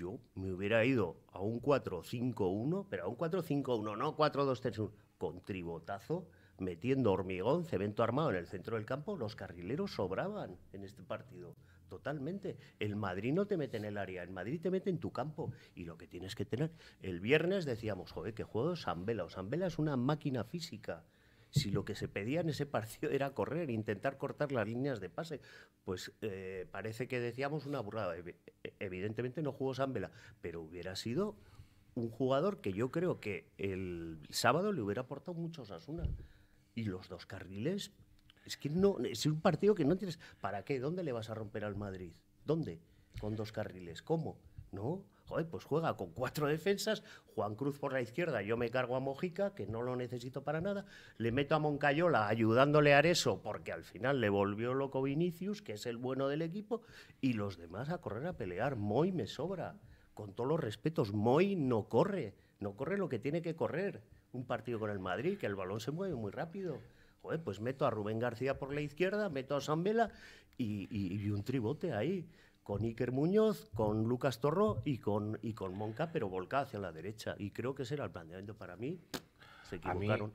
yo me hubiera ido a un 4-5-1, pero a un 4-5-1, no 4-2-3-1, con tribotazo, metiendo hormigón, cemento armado en el centro del campo, los carrileros sobraban en este partido. Totalmente. El Madrid no te mete en el área, el Madrid te mete en tu campo. Y lo que tienes que tener. El viernes decíamos, joder, ¿qué juego Vela. O Vela es una máquina física si lo que se pedía en ese partido era correr, intentar cortar las líneas de pase, pues eh, parece que decíamos una burrada. Evidentemente no jugó Sambela, pero hubiera sido un jugador que yo creo que el sábado le hubiera aportado muchos Asuna. Y los dos carriles, es que no, es un partido que no tienes. ¿Para qué? ¿Dónde le vas a romper al Madrid? ¿Dónde? Con dos carriles. ¿Cómo? ¿No? pues juega con cuatro defensas, Juan Cruz por la izquierda, yo me cargo a Mojica, que no lo necesito para nada, le meto a Moncayola ayudándole a Areso, porque al final le volvió loco Vinicius, que es el bueno del equipo, y los demás a correr a pelear. Moy me sobra, con todos los respetos, Moy no corre, no corre lo que tiene que correr. Un partido con el Madrid, que el balón se mueve muy rápido. pues meto a Rubén García por la izquierda, meto a Sambela y, y un tribote ahí con Iker Muñoz, con Lucas Torro y con, y con Monca, pero volcada hacia la derecha. Y creo que ese era el planteamiento para mí. Se equivocaron.